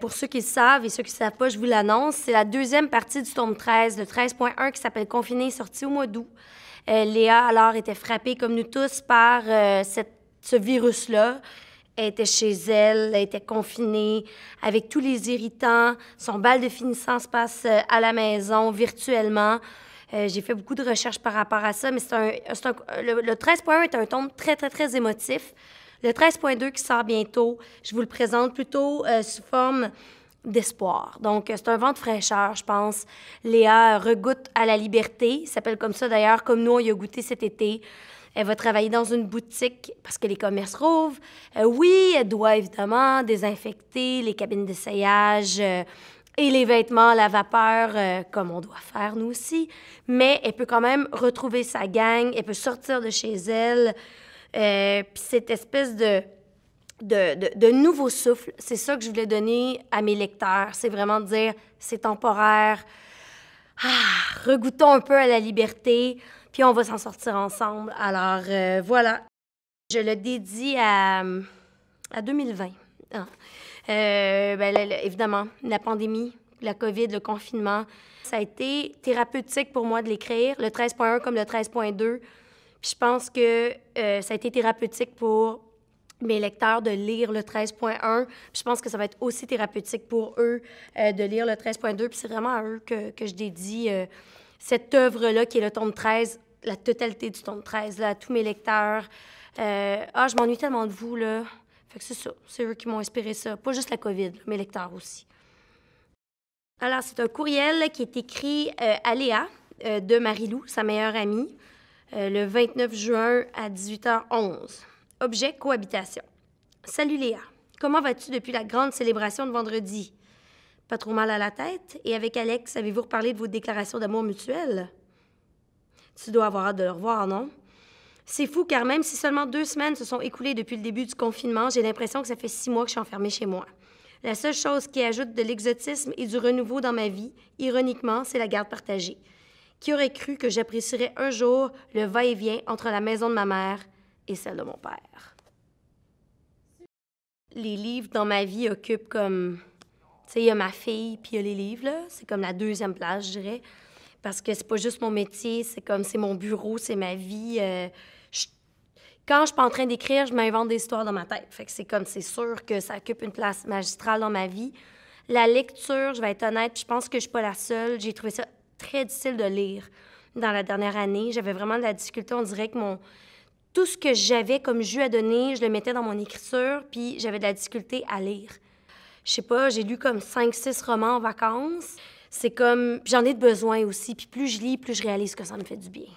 Pour ceux qui le savent et ceux qui ne savent pas, je vous l'annonce, c'est la deuxième partie du tome 13, le 13.1 qui s'appelle Confiné, sorti au mois d'août. Euh, Léa, alors, était frappée comme nous tous par euh, cette, ce virus-là. Elle était chez elle, elle était confinée, avec tous les irritants. Son bal de finissant se passe euh, à la maison, virtuellement. j'ai fait beaucoup de recherches par rapport à ça, mais un, le 13.1 est un tome très, très, très émotif. Le 13.2 qui sort bientôt, je vous le présente plutôt euh, sous forme d'espoir. Donc, euh, c'est un vent de fraîcheur, je pense. Léa regoute à la liberté, s'appelle comme ça d'ailleurs, comme nous, on y a goûté cet été. Elle va travailler dans une boutique parce que les commerces rouvent. Euh, oui, elle doit évidemment désinfecter les cabines d'essayage et les vêtements la vapeur, comme on doit faire nous aussi. Mais elle peut quand même retrouver sa gang, elle peut sortir de chez elle. Euh, puis cette espèce de, de, nouveau souffle, c'est ça que je voulais donner à mes lecteurs. C'est vraiment de dire, c'est temporaire. Ah, regoutons un peu à la liberté, puis on va s'en sortir ensemble. Alors euh, voilà, je le dédie à, 2020. Ah. Euh, ben, évidemment, la pandémie, la COVID, le confinement, ça a été thérapeutique pour moi de l'écrire, le 13.1 comme le 13.2 je pense que euh, ça a été thérapeutique pour mes lecteurs de lire le 13.1. Je pense que ça va être aussi thérapeutique pour eux euh, de lire le 13.2. Puis c'est vraiment à eux que, que je dédie euh, cette œuvre-là qui est le tome 13, la totalité du tome 13, à tous mes lecteurs. ah, je m'ennuie tellement de vous, là. c'est ça. C'est eux qui m'ont inspiré ça. Pas juste la COVID, mes lecteurs aussi. Alors, c'est un courriel qui est écrit à Léa de Marie-Lou, sa meilleure amie. Euh, le 29 juin à 18h11. Objet cohabitation. Salut Léa. Comment vas-tu depuis la grande célébration de vendredi? Pas trop mal à la tête? Et avec Alex, avez-vous reparlé de vos déclarations d'amour mutuel? Tu dois avoir hâte de le revoir, non? C'est fou car même si seulement deux semaines se sont écoulées depuis le début du confinement, j'ai l'impression que ça fait six mois que je suis enfermée chez moi. La seule chose qui ajoute de l'exotisme et du renouveau dans ma vie, ironiquement, c'est la garde partagée. Qui aurait cru que j'apprécierais un jour le va-et-vient entre la maison de ma mère et celle de mon père? Les livres dans ma vie occupent comme. Tu sais, il y a ma fille, puis il y a les livres, là. C'est comme la deuxième place, je dirais. Parce que c'est pas juste mon métier, c'est comme c'est mon bureau, c'est ma vie. Euh, quand je suis pas en train d'écrire, je m'invente des histoires dans ma tête. Fait que c'est comme, c'est sûr que ça occupe une place magistrale dans ma vie. La lecture, je vais être honnête, je pense que je suis pas la seule. J'ai trouvé ça très difficile de lire dans la dernière année. J'avais vraiment de la difficulté. On dirait que mon... tout ce que j'avais comme jus à donner, je le mettais dans mon écriture, puis j'avais de la difficulté à lire. Je sais pas, j'ai lu comme cinq, six romans en vacances. C'est comme. J'en ai de besoin aussi. Puis plus je lis, plus je réalise que ça me fait du bien.